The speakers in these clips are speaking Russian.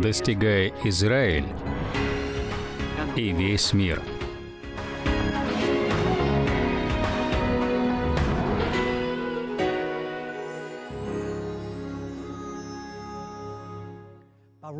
достигая Израиль и весь мир.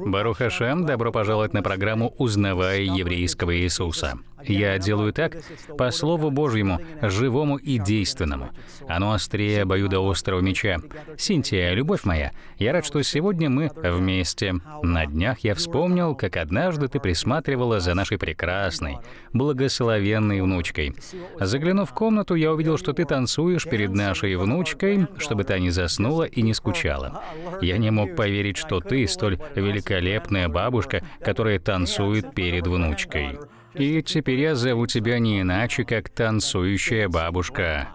Баруха Шем, добро пожаловать на программу «Узнавая еврейского Иисуса». Я делаю так по Слову Божьему, живому и действенному. Оно острее обоюдоострого меча. Синтия, любовь моя, я рад, что сегодня мы вместе. На днях я вспомнил, как однажды ты присматривала за нашей прекрасной, благословенной внучкой. Заглянув в комнату, я увидел, что ты танцуешь перед нашей внучкой, чтобы та не заснула и не скучала. Я не мог поверить, что ты столь великолепная бабушка, которая танцует перед внучкой. И теперь я зову тебя не иначе, как танцующая бабушка.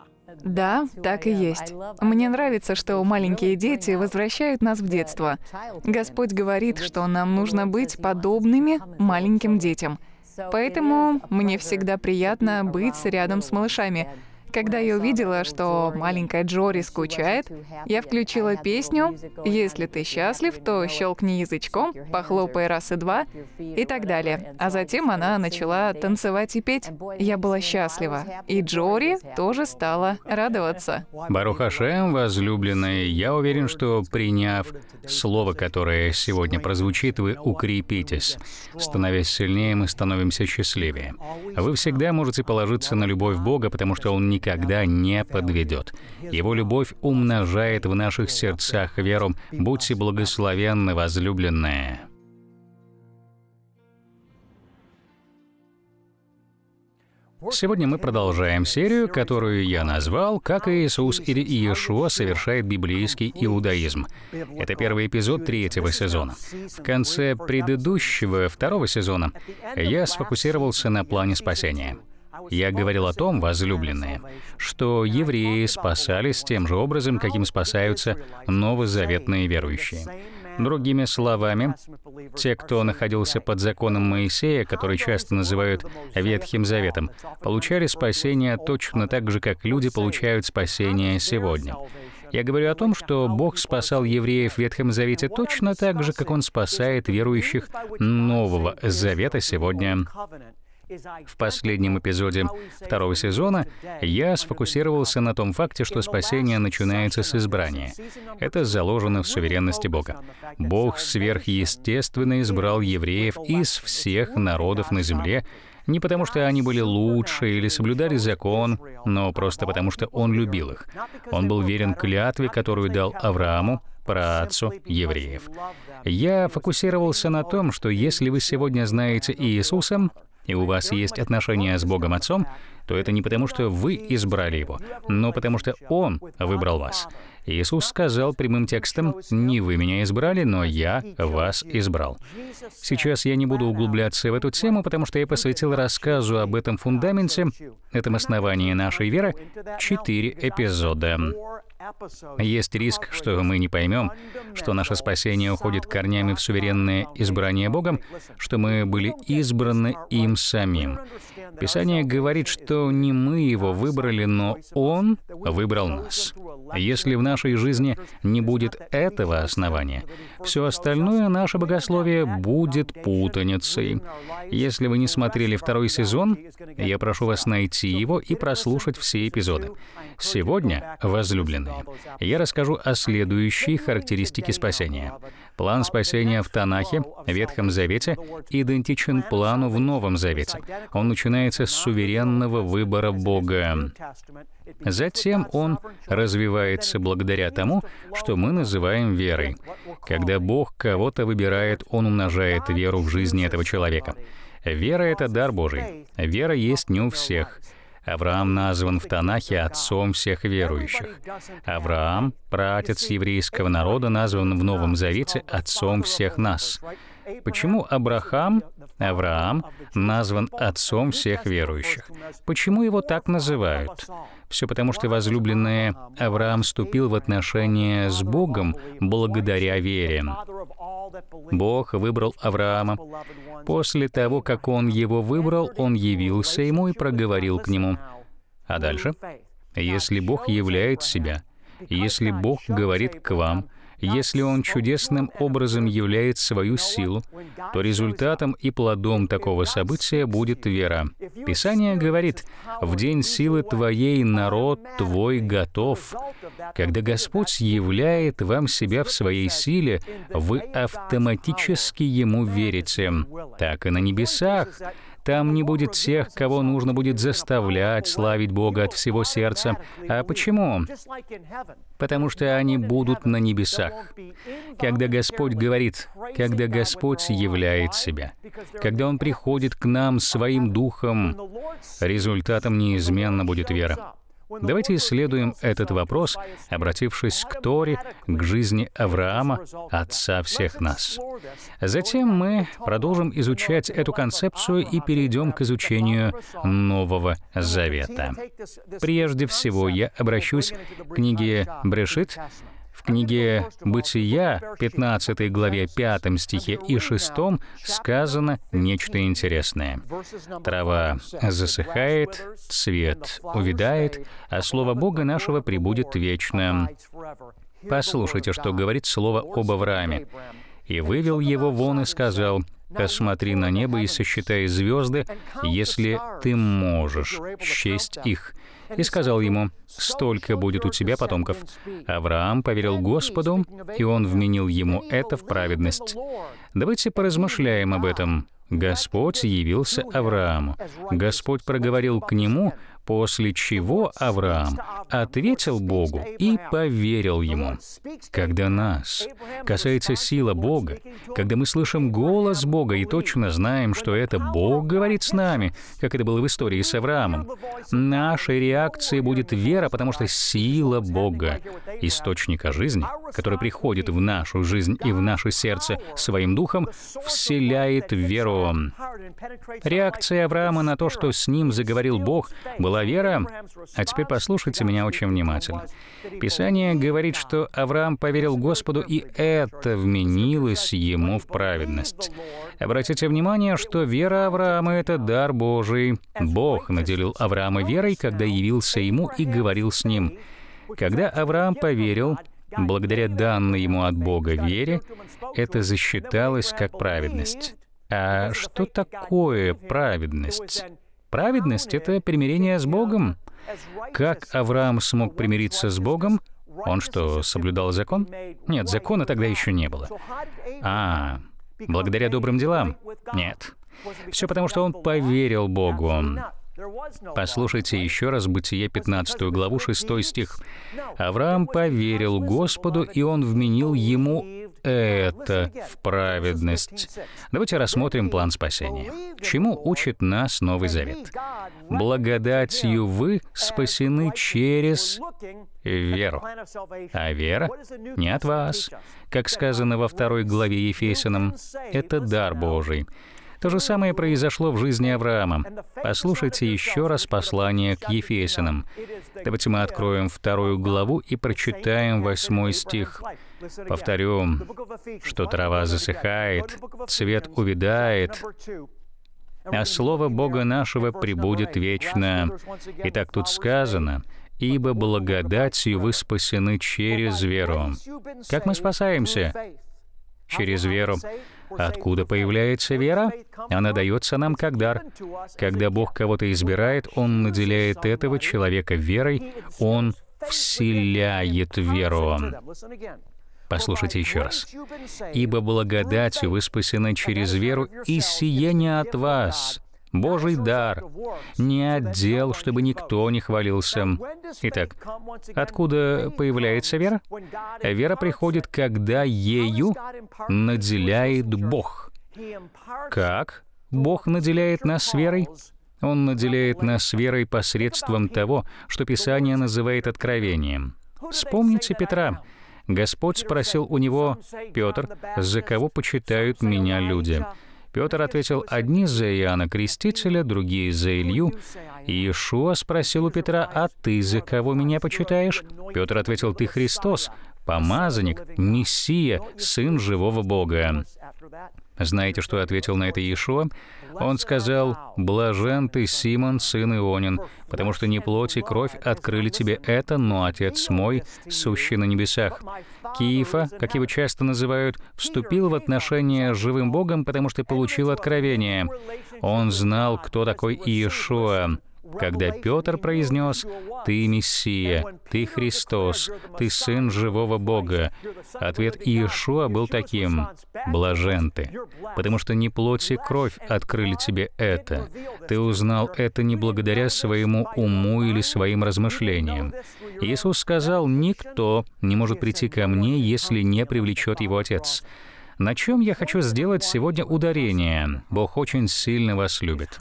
Да, так и есть. Мне нравится, что маленькие дети возвращают нас в детство. Господь говорит, что нам нужно быть подобными маленьким детям. Поэтому мне всегда приятно быть рядом с малышами, когда я увидела, что маленькая Джори скучает, я включила песню «Если ты счастлив, то щелкни язычком, похлопай раз и два» и так далее. А затем она начала танцевать и петь. Я была счастлива. И Джори тоже стала радоваться. Барухашем, возлюбленные, я уверен, что приняв слово, которое сегодня прозвучит, вы укрепитесь. Становясь сильнее, мы становимся счастливее. Вы всегда можете положиться на любовь Бога, потому что Он не никогда не подведет. Его любовь умножает в наших сердцах веру. Будьте благословенны, возлюбленные. Сегодня мы продолжаем серию, которую я назвал «Как Иисус или Иешуа совершает библейский иудаизм». Это первый эпизод третьего сезона. В конце предыдущего, второго сезона, я сфокусировался на плане спасения. Я говорил о том, возлюбленные, что евреи спасались тем же образом, каким спасаются новозаветные верующие. Другими словами, те, кто находился под законом Моисея, который часто называют Ветхим Заветом, получали спасение точно так же, как люди получают спасение сегодня. Я говорю о том, что Бог спасал евреев в Ветхом Завете точно так же, как Он спасает верующих Нового Завета сегодня в последнем эпизоде второго сезона я сфокусировался на том факте, что спасение начинается с избрания. Это заложено в суверенности Бога. Бог сверхъестественно избрал евреев из всех народов на земле, не потому что они были лучше или соблюдали закон, но просто потому что Он любил их. Он был верен клятве, которую дал Аврааму, праотцу евреев. Я фокусировался на том, что если вы сегодня знаете Иисуса, и у вас есть отношения с Богом Отцом, то это не потому, что вы избрали Его, но потому что Он выбрал вас. Иисус сказал прямым текстом, «Не вы меня избрали, но я вас избрал». Сейчас я не буду углубляться в эту тему, потому что я посвятил рассказу об этом фундаменте, этом основании нашей веры, четыре эпизода. Есть риск, что мы не поймем, что наше спасение уходит корнями в суверенное избрание Богом, что мы были избраны им самим. Писание говорит, что не мы его выбрали, но он выбрал нас. Если в нашей жизни не будет этого основания, все остальное наше богословие будет путаницей. Если вы не смотрели второй сезон, я прошу вас найти его и прослушать все эпизоды. Сегодня, возлюбленные, я расскажу о следующей характеристике спасения. План спасения в Танахе, Ветхом Завете, идентичен плану в Новом Завете. Он начинается с суверенного выбора Бога. Затем он развивается благодаря тому, что мы называем верой. Когда Бог кого-то выбирает, он умножает веру в жизни этого человека. Вера — это дар Божий. Вера есть не у всех — Авраам назван в Танахе отцом всех верующих. Авраам, праотец еврейского народа, назван в Новом Завете отцом всех нас. Почему Абрахам, Авраам, назван отцом всех верующих? Почему его так называют? Все потому, что возлюбленный Авраам вступил в отношения с Богом благодаря вере. Бог выбрал Авраама. После того, как он его выбрал, он явился ему и проговорил к нему. А дальше? Если Бог являет себя, если Бог говорит к вам, если он чудесным образом являет свою силу, то результатом и плодом такого события будет вера. Писание говорит, «В день силы твоей народ твой готов». Когда Господь являет вам себя в своей силе, вы автоматически Ему верите. Так и на небесах. Там не будет тех, кого нужно будет заставлять славить Бога от всего сердца. А почему? Потому что они будут на небесах. Когда Господь говорит, когда Господь являет себя, когда Он приходит к нам своим духом, результатом неизменно будет вера. Давайте исследуем этот вопрос, обратившись к Торе, к жизни Авраама, отца всех нас. Затем мы продолжим изучать эту концепцию и перейдем к изучению Нового Завета. Прежде всего, я обращусь к книге Брешит, в книге «Бытия» 15 главе 5 стихе и 6 сказано нечто интересное. «Трава засыхает, цвет увядает, а слово Бога нашего пребудет вечно». Послушайте, что говорит слово об Аврааме. «И вывел его вон и сказал, «Посмотри на небо и сосчитай звезды, если ты можешь счесть их» и сказал ему, «Столько будет у тебя потомков». Авраам поверил Господу, и он вменил ему это в праведность. Давайте поразмышляем об этом. Господь явился Аврааму. Господь проговорил к нему, После чего Авраам ответил Богу и поверил Ему. Когда нас касается сила Бога, когда мы слышим голос Бога и точно знаем, что это Бог говорит с нами, как это было в истории с Авраамом, нашей реакцией будет вера, потому что сила Бога, источника жизни, который приходит в нашу жизнь и в наше сердце своим духом, вселяет веру. Реакция Авраама на то, что с ним заговорил Бог, была была вера, а теперь послушайте меня очень внимательно. Писание говорит, что Авраам поверил Господу, и это вменилось ему в праведность. Обратите внимание, что вера Авраама — это дар Божий. Бог наделил Авраама верой, когда явился ему и говорил с ним. Когда Авраам поверил, благодаря данной ему от Бога вере, это засчиталось как праведность. А что такое праведность? Праведность — это примирение с Богом. Как Авраам смог примириться с Богом? Он что, соблюдал закон? Нет, закона тогда еще не было. А, благодаря добрым делам? Нет. Все потому, что он поверил Богу. Послушайте еще раз Бытие 15 главу 6 стих. «Авраам поверил Господу, и он вменил ему это в праведность. Давайте рассмотрим план спасения. Чему учит нас Новый Завет? Благодатью вы спасены через веру. А вера не от вас. Как сказано во второй главе Ефесянам, это дар Божий. То же самое произошло в жизни Авраама. Послушайте еще раз послание к Ефесянам. Давайте мы откроем вторую главу и прочитаем восьмой стих. Повторю, что трава засыхает, цвет увядает, а слово Бога нашего пребудет вечно. И так тут сказано, «Ибо благодатью вы спасены через веру». Как мы спасаемся? Через веру. Откуда появляется вера? Она дается нам как дар. Когда Бог кого-то избирает, Он наделяет этого человека верой, Он вселяет веру. Послушайте еще раз. «Ибо благодатью вы спасены через веру, и сие от вас, Божий дар, не отдел, чтобы никто не хвалился. Итак, откуда появляется вера? Вера приходит, когда ею наделяет Бог. Как Бог наделяет нас верой? Он наделяет нас верой посредством того, что Писание называет откровением. Вспомните Петра. Господь спросил у него, «Петр, за кого почитают меня люди?» Петр ответил, «Одни за Иоанна Крестителя, другие за Илью». Иешуа спросил у Петра, «А ты за кого меня почитаешь?» Петр ответил, «Ты Христос, помазанник, мессия, сын живого Бога. Знаете, что ответил на это Иешуа? Он сказал, «Блажен ты, Симон, сын Ионин, потому что не плоть и кровь открыли тебе это, но Отец мой, сущий на небесах». Киефа, как его часто называют, вступил в отношения с живым Богом, потому что получил откровение. Он знал, кто такой Иешуа когда Петр произнес «Ты Мессия, Ты Христос, Ты Сын живого Бога», ответ Иешуа был таким «Блажен ты, потому что не плоть и кровь открыли тебе это. Ты узнал это не благодаря своему уму или своим размышлениям». Иисус сказал «Никто не может прийти ко мне, если не привлечет его Отец». На чем я хочу сделать сегодня ударение? Бог очень сильно вас любит.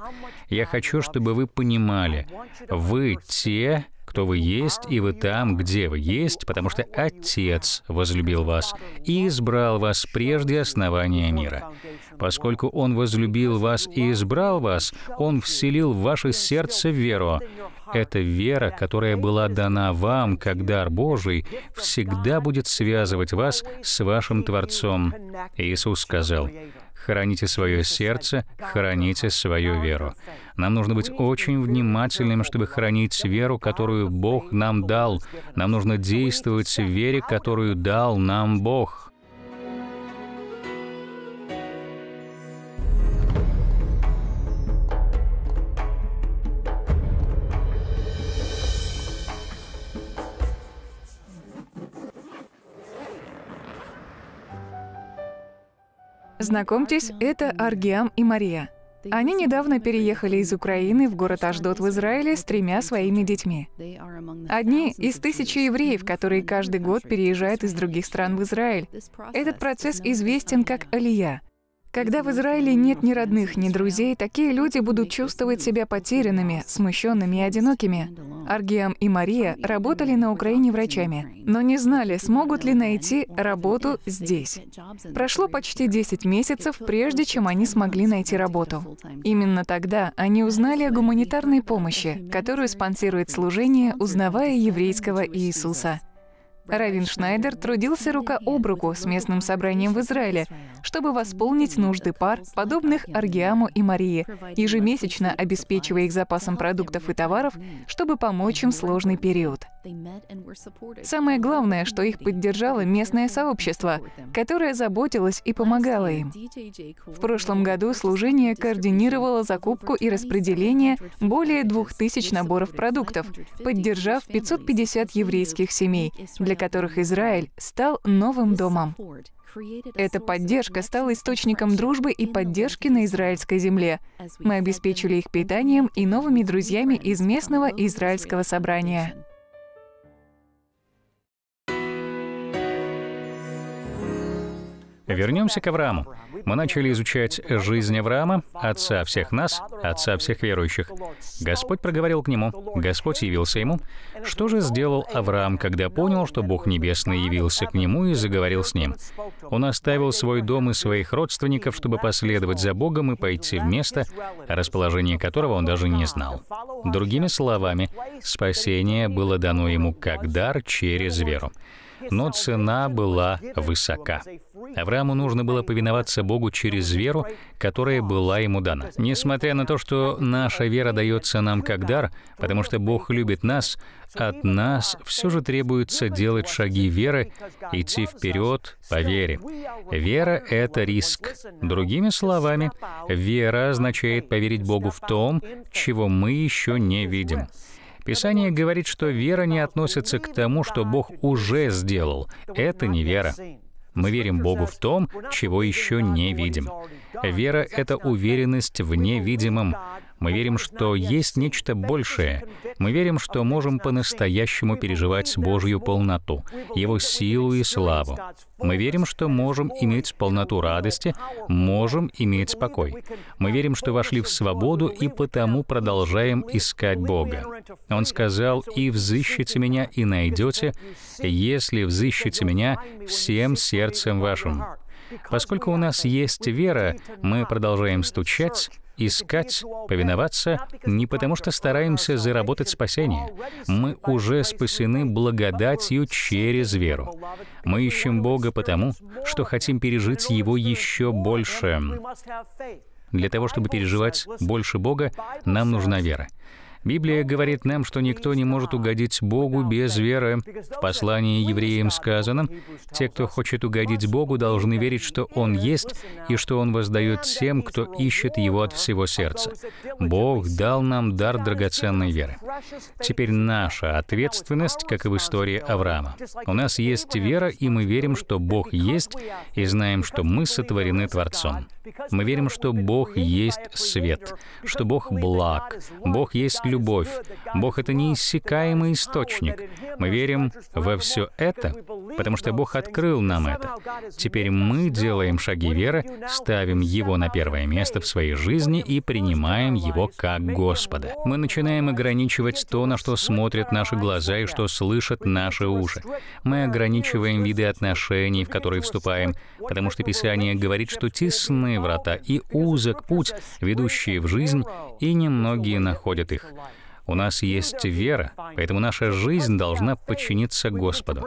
Я хочу, чтобы вы понимали, вы те, кто вы есть, и вы там, где вы есть, потому что Отец возлюбил вас и избрал вас прежде основания мира. Поскольку Он возлюбил вас и избрал вас, Он вселил в ваше сердце веру, эта вера, которая была дана вам как дар Божий, всегда будет связывать вас с вашим Творцом. Иисус сказал, храните свое сердце, храните свою веру. Нам нужно быть очень внимательным, чтобы хранить веру, которую Бог нам дал. Нам нужно действовать в вере, которую дал нам Бог. Знакомьтесь, это Аргиам и Мария. Они недавно переехали из Украины в город Аждот в Израиле с тремя своими детьми. Одни из тысячи евреев, которые каждый год переезжают из других стран в Израиль. Этот процесс известен как Алия — когда в Израиле нет ни родных, ни друзей, такие люди будут чувствовать себя потерянными, смущенными и одинокими. Аргиам и Мария работали на Украине врачами, но не знали, смогут ли найти работу здесь. Прошло почти 10 месяцев, прежде чем они смогли найти работу. Именно тогда они узнали о гуманитарной помощи, которую спонсирует служение «Узнавая еврейского Иисуса». Равин Шнайдер трудился рука об руку с местным собранием в Израиле, чтобы восполнить нужды пар, подобных Аргиаму и Марии, ежемесячно обеспечивая их запасом продуктов и товаров, чтобы помочь им в сложный период. Самое главное, что их поддержало местное сообщество, которое заботилось и помогало им. В прошлом году служение координировало закупку и распределение более 2000 наборов продуктов, поддержав 550 еврейских семей, для которых Израиль стал новым домом. Эта поддержка стала источником дружбы и поддержки на израильской земле. Мы обеспечили их питанием и новыми друзьями из местного израильского собрания. Вернемся к Аврааму. Мы начали изучать жизнь Авраама, отца всех нас, отца всех верующих. Господь проговорил к нему, Господь явился ему. Что же сделал Авраам, когда понял, что Бог Небесный явился к нему и заговорил с ним? Он оставил свой дом и своих родственников, чтобы последовать за Богом и пойти в место, расположение которого он даже не знал. Другими словами, спасение было дано ему как дар через веру но цена была высока. Аврааму нужно было повиноваться Богу через веру, которая была ему дана. Несмотря на то, что наша вера дается нам как дар, потому что Бог любит нас, от нас все же требуется делать шаги веры, идти вперед по вере. Вера — это риск. Другими словами, вера означает поверить Богу в том, чего мы еще не видим. Писание говорит, что вера не относится к тому, что Бог уже сделал. Это не вера. Мы верим Богу в том, чего еще не видим. Вера — это уверенность в невидимом, мы верим, что есть нечто большее. Мы верим, что можем по-настоящему переживать Божью полноту, Его силу и славу. Мы верим, что можем иметь полноту радости, можем иметь покой. Мы верим, что вошли в свободу и потому продолжаем искать Бога. Он сказал, «И взыщите меня, и найдете, если взыщите меня всем сердцем вашим». Поскольку у нас есть вера, мы продолжаем стучать, искать, повиноваться не потому, что стараемся заработать спасение. Мы уже спасены благодатью через веру. Мы ищем Бога потому, что хотим пережить Его еще больше. Для того, чтобы переживать больше Бога, нам нужна вера. Библия говорит нам, что никто не может угодить Богу без веры. В послании евреям сказано, «Те, кто хочет угодить Богу, должны верить, что Он есть и что Он воздает всем, кто ищет Его от всего сердца». Бог дал нам дар драгоценной веры. Теперь наша ответственность, как и в истории Авраама. У нас есть вера, и мы верим, что Бог есть, и знаем, что мы сотворены Творцом. Мы верим, что Бог есть свет, что Бог благ, Бог есть любовь. Бог — это неиссякаемый источник. Мы верим во все это, потому что Бог открыл нам это. Теперь мы делаем шаги веры, ставим Его на первое место в своей жизни и принимаем Его как Господа. Мы начинаем ограничивать то, на что смотрят наши глаза и что слышат наши уши. Мы ограничиваем виды отношений, в которые вступаем, потому что Писание говорит, что тесны врата и узок путь, ведущие в жизнь, и немногие находят их. У нас есть вера, поэтому наша жизнь должна подчиниться Господу.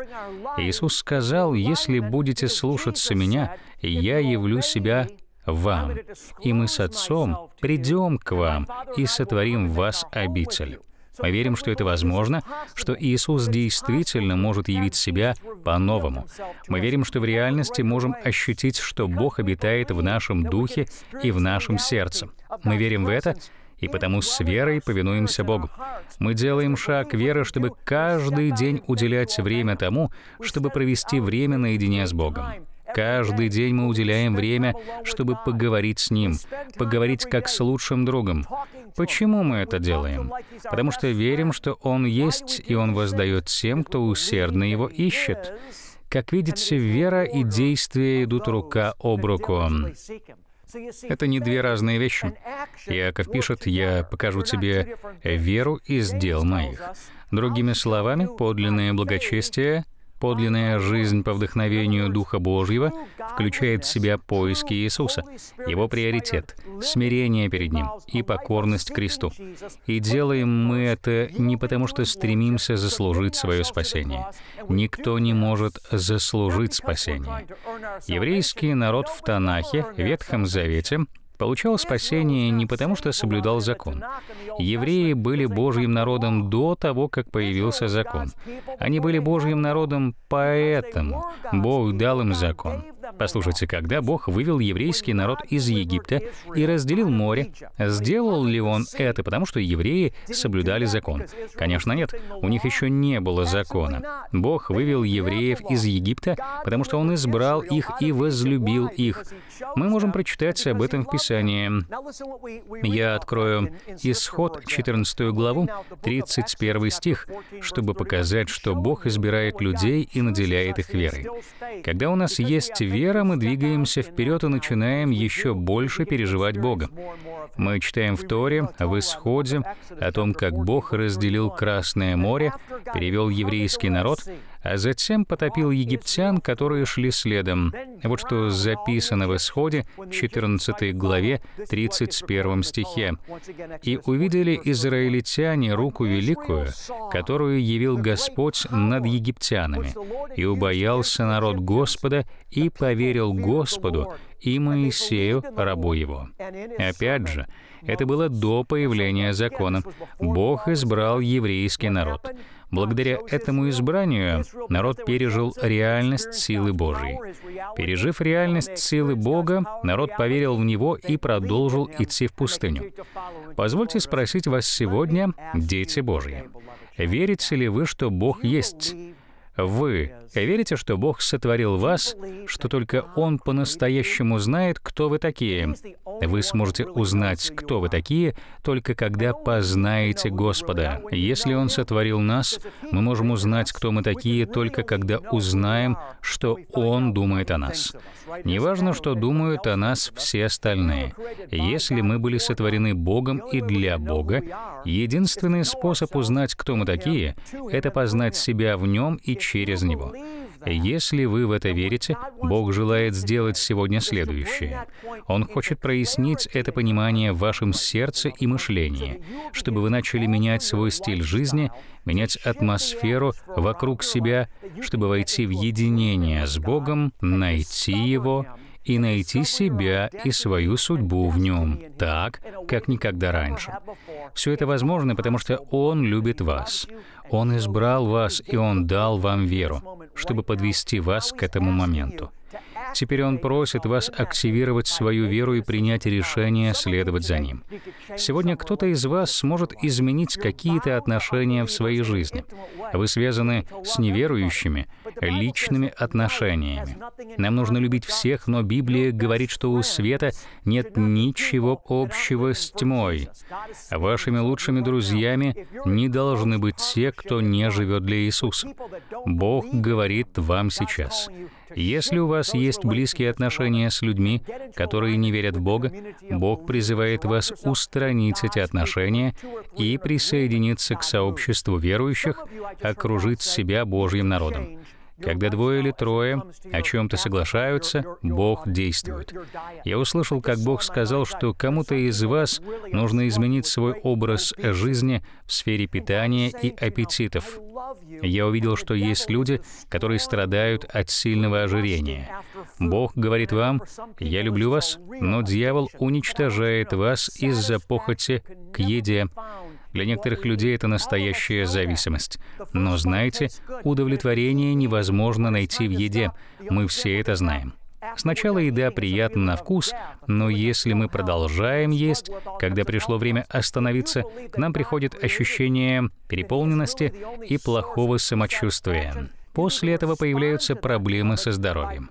Иисус сказал, «Если будете слушаться Меня, я явлю Себя вам, и мы с Отцом придем к вам и сотворим вас обитель». Мы верим, что это возможно, что Иисус действительно может явить себя по-новому. Мы верим, что в реальности можем ощутить, что Бог обитает в нашем духе и в нашем сердце. Мы верим в это, и потому с верой повинуемся Богу. Мы делаем шаг веры, чтобы каждый день уделять время тому, чтобы провести время наедине с Богом. Каждый день мы уделяем время, чтобы поговорить с Ним, поговорить как с лучшим другом. Почему мы это делаем? Потому что верим, что Он есть, и Он воздает тем, кто усердно Его ищет. Как видите, вера и действие идут рука об руку. Это не две разные вещи. Иаков пишет, «Я покажу тебе веру из дел моих». Другими словами, подлинное благочестие Подлинная жизнь по вдохновению Духа Божьего включает в себя поиски Иисуса, Его приоритет, смирение перед Ним и покорность кресту. И делаем мы это не потому, что стремимся заслужить свое спасение. Никто не может заслужить спасение. Еврейский народ в Танахе, Ветхом Завете, получал спасение не потому, что соблюдал закон. Евреи были Божьим народом до того, как появился закон. Они были Божьим народом, поэтому Бог дал им закон. Послушайте, когда Бог вывел еврейский народ из Египта и разделил море, сделал ли он это потому, что евреи соблюдали закон? Конечно, нет. У них еще не было закона. Бог вывел евреев из Египта, потому что Он избрал их и возлюбил их. Мы можем прочитать об этом в Писании. Я открою Исход, 14 главу, 31 стих, чтобы показать, что Бог избирает людей и наделяет их верой. Когда у нас есть вера, барьера, мы двигаемся вперед и начинаем еще больше переживать Бога. Мы читаем в Торе, в Исходе, о том, как Бог разделил Красное море, перевел еврейский народ, а затем потопил египтян, которые шли следом. Вот что записано в Исходе 14 главе 31 стихе. «И увидели израильтяне руку великую, которую явил Господь над египтянами, и убоялся народ Господа, и поверил Господу, и Моисею, рабу его. Опять же, это было до появления закона. Бог избрал еврейский народ. Благодаря этому избранию народ пережил реальность силы Божьей. Пережив реальность силы Бога, народ поверил в Него и продолжил идти в пустыню. Позвольте спросить вас сегодня, дети Божьи, верите ли вы, что Бог есть? Вы верите, что Бог сотворил вас, что только Он по-настоящему знает, кто вы такие? Вы сможете узнать, кто вы такие, только когда познаете Господа. Если Он сотворил нас, мы можем узнать, кто мы такие, только когда узнаем, что Он думает о нас. Неважно, что думают о нас все остальные. Если мы были сотворены Богом и для Бога, единственный способ узнать, кто мы такие, это познать себя в Нем и через него. Если вы в это верите, Бог желает сделать сегодня следующее. Он хочет прояснить это понимание в вашем сердце и мышлении, чтобы вы начали менять свой стиль жизни, менять атмосферу вокруг себя, чтобы войти в единение с Богом, найти Его и найти себя и свою судьбу в нем, так, как никогда раньше. Все это возможно, потому что Он любит вас. Он избрал вас, и Он дал вам веру, чтобы подвести вас к этому моменту. Теперь он просит вас активировать свою веру и принять решение следовать за ним. Сегодня кто-то из вас сможет изменить какие-то отношения в своей жизни. Вы связаны с неверующими, личными отношениями. Нам нужно любить всех, но Библия говорит, что у света нет ничего общего с тьмой. Вашими лучшими друзьями не должны быть те, кто не живет для Иисуса. Бог говорит вам сейчас. Если у вас есть близкие отношения с людьми, которые не верят в Бога, Бог призывает вас устранить эти отношения и присоединиться к сообществу верующих, окружить себя Божьим народом. Когда двое или трое о чем-то соглашаются, Бог действует. Я услышал, как Бог сказал, что кому-то из вас нужно изменить свой образ жизни в сфере питания и аппетитов. Я увидел, что есть люди, которые страдают от сильного ожирения. Бог говорит вам, «Я люблю вас», но дьявол уничтожает вас из-за похоти к еде, для некоторых людей это настоящая зависимость. Но знаете, удовлетворение невозможно найти в еде. Мы все это знаем. Сначала еда приятна на вкус, но если мы продолжаем есть, когда пришло время остановиться, к нам приходит ощущение переполненности и плохого самочувствия. После этого появляются проблемы со здоровьем.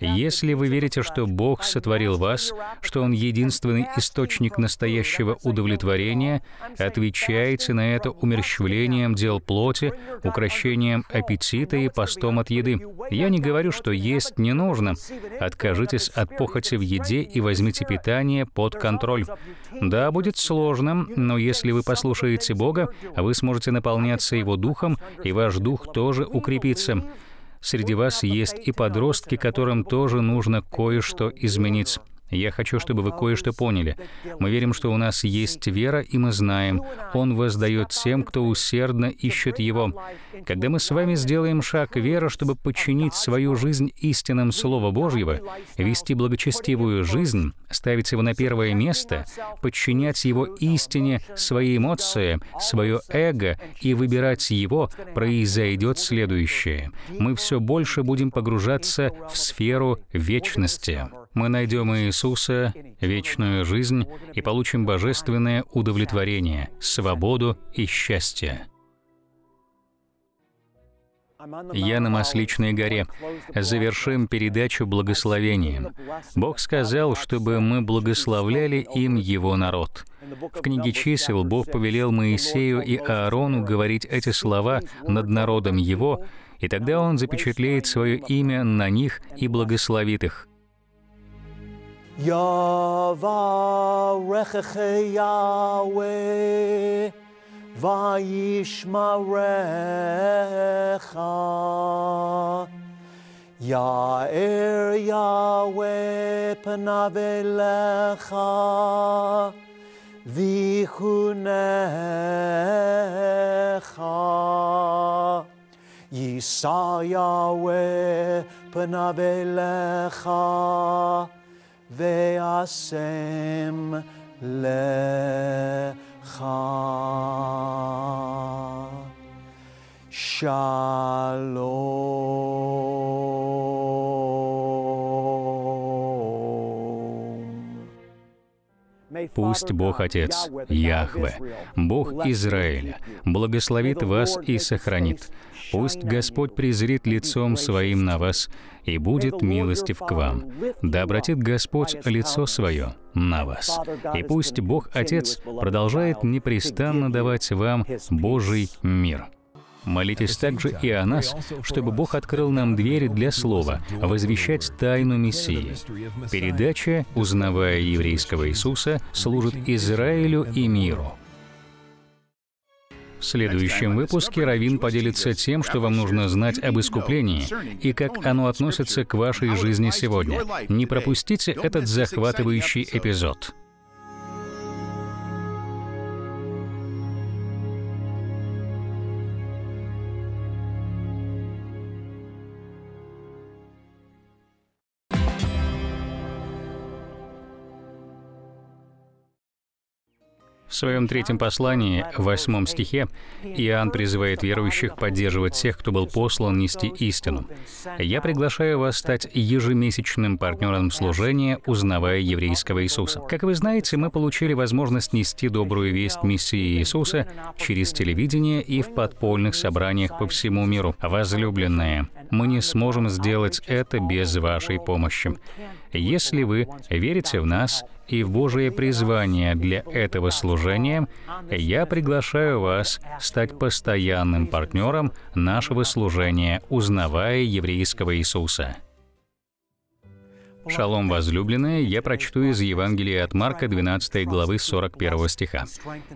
Если вы верите, что Бог сотворил вас, что Он единственный источник настоящего удовлетворения, отвечаете на это умерщвлением дел плоти, укращением аппетита и постом от еды. Я не говорю, что есть не нужно. Откажитесь от похоти в еде и возьмите питание под контроль. Да, будет сложно, но если вы послушаете Бога, вы сможете наполняться Его Духом, и ваш Дух тоже укрепится лицам. Среди вас есть и подростки, которым тоже нужно кое-что изменить. Я хочу, чтобы вы кое-что поняли. Мы верим, что у нас есть вера, и мы знаем, Он воздает тем, кто усердно ищет Его. Когда мы с вами сделаем шаг веры, чтобы подчинить свою жизнь истинам Слова Божьего, вести благочестивую жизнь, ставить его на первое место, подчинять его истине, свои эмоции, свое эго и выбирать его, произойдет следующее. Мы все больше будем погружаться в сферу вечности мы найдем Иисуса, вечную жизнь и получим божественное удовлетворение, свободу и счастье. Я на Масличной горе. Завершим передачу благословением. Бог сказал, чтобы мы благословляли им Его народ. В книге чисел Бог повелел Моисею и Аарону говорить эти слова над народом его, и тогда он запечатлеет свое имя на них и благословит их. Yavarecheche Yahweh Vayishmarecha Ya'er Yahweh Panavelecha Vichunecha Yisa Yahweh Panavelecha Ve'asem lecha Шалом. Пусть Бог Отец, Яхве, Бог Израиля, благословит вас и сохранит – Пусть Господь презрит лицом своим на вас и будет милостив к вам. Да обратит Господь лицо свое на вас. И пусть Бог Отец продолжает непрестанно давать вам Божий мир. Молитесь также и о нас, чтобы Бог открыл нам двери для слова, возвещать тайну Мессии. Передача «Узнавая еврейского Иисуса» служит Израилю и миру. В следующем выпуске Равин поделится тем, что вам нужно знать об искуплении и как оно относится к вашей жизни сегодня. Не пропустите этот захватывающий эпизод. В своем третьем послании, восьмом стихе, Иоанн призывает верующих поддерживать тех, кто был послан нести истину. «Я приглашаю вас стать ежемесячным партнером служения, узнавая еврейского Иисуса». Как вы знаете, мы получили возможность нести добрую весть Мессии Иисуса через телевидение и в подпольных собраниях по всему миру. Возлюбленные, мы не сможем сделать это без вашей помощи. Если вы верите в нас и Божие призвание для этого служения, я приглашаю вас стать постоянным партнером нашего служения, узнавая еврейского Иисуса. «Шалом, возлюбленные» я прочту из Евангелия от Марка, 12 главы 41 стиха.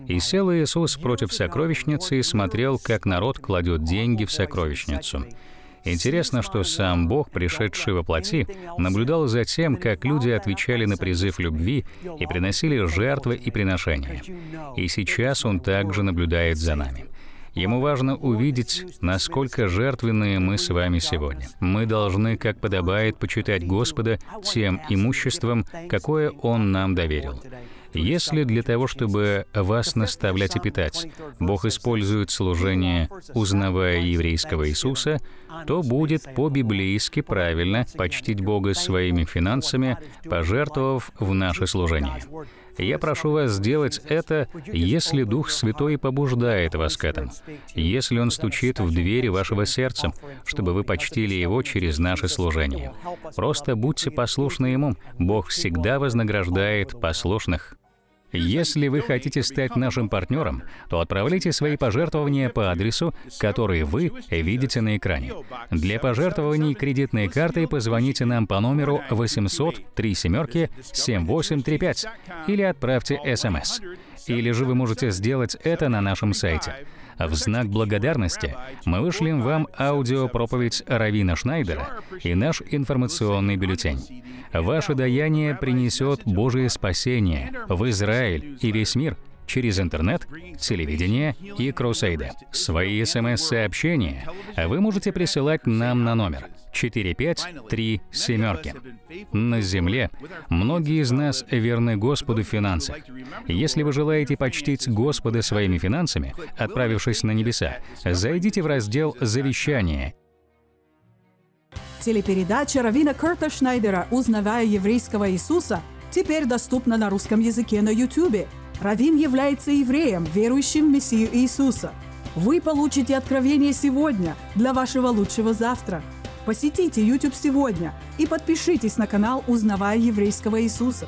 «И сел Иисус против сокровищницы и смотрел, как народ кладет деньги в сокровищницу. Интересно, что сам Бог, пришедший во плоти, наблюдал за тем, как люди отвечали на призыв любви и приносили жертвы и приношения. И сейчас Он также наблюдает за нами. Ему важно увидеть, насколько жертвенные мы с вами сегодня. Мы должны, как подобает, почитать Господа тем имуществом, какое Он нам доверил. Если для того, чтобы вас наставлять и питать, Бог использует служение, узнавая еврейского Иисуса, то будет по-библейски правильно почтить Бога своими финансами, пожертвовав в наше служение. Я прошу вас сделать это, если Дух Святой побуждает вас к этому, если Он стучит в двери вашего сердца, чтобы вы почтили Его через наше служение. Просто будьте послушны Ему. Бог всегда вознаграждает послушных. Если вы хотите стать нашим партнером, то отправляйте свои пожертвования по адресу, который вы видите на экране. Для пожертвований кредитной картой позвоните нам по номеру 800 3 семерки 7835 или отправьте СМС. Или же вы можете сделать это на нашем сайте. В знак благодарности мы вышлем вам аудиопроповедь Равина Шнайдера и наш информационный бюллетень. Ваше даяние принесет Божие спасение в Израиль и весь мир, через интернет, телевидение и кроссейды Свои смс-сообщения вы можете присылать нам на номер 453 На земле многие из нас верны Господу в финансах. Если вы желаете почтить Господа своими финансами, отправившись на небеса, зайдите в раздел «Завещание» Телепередача Равина Курта Шнайдера «Узнавая еврейского Иисуса» теперь доступна на русском языке на YouTube – Равим является евреем, верующим в Мессию Иисуса. Вы получите откровение сегодня для вашего лучшего завтра. Посетите YouTube сегодня и подпишитесь на канал «Узнавая еврейского Иисуса».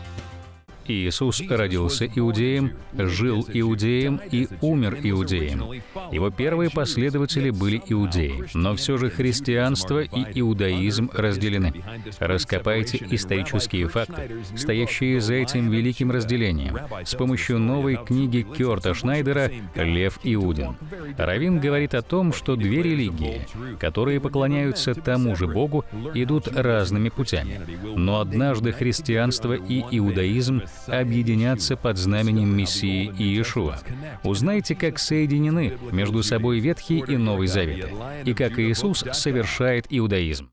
Иисус родился иудеем, жил иудеем и умер иудеем. Его первые последователи были иудеи, но все же христианство и иудаизм разделены. Раскопайте исторические факты, стоящие за этим великим разделением, с помощью новой книги Кёрта Шнайдера «Лев Иудин». Равин говорит о том, что две религии, которые поклоняются тому же Богу, идут разными путями. Но однажды христианство и иудаизм объединятся под знаменем Мессии и Иешуа. Узнайте, как соединены между собой Ветхий и Новый Заветы, и как Иисус совершает иудаизм.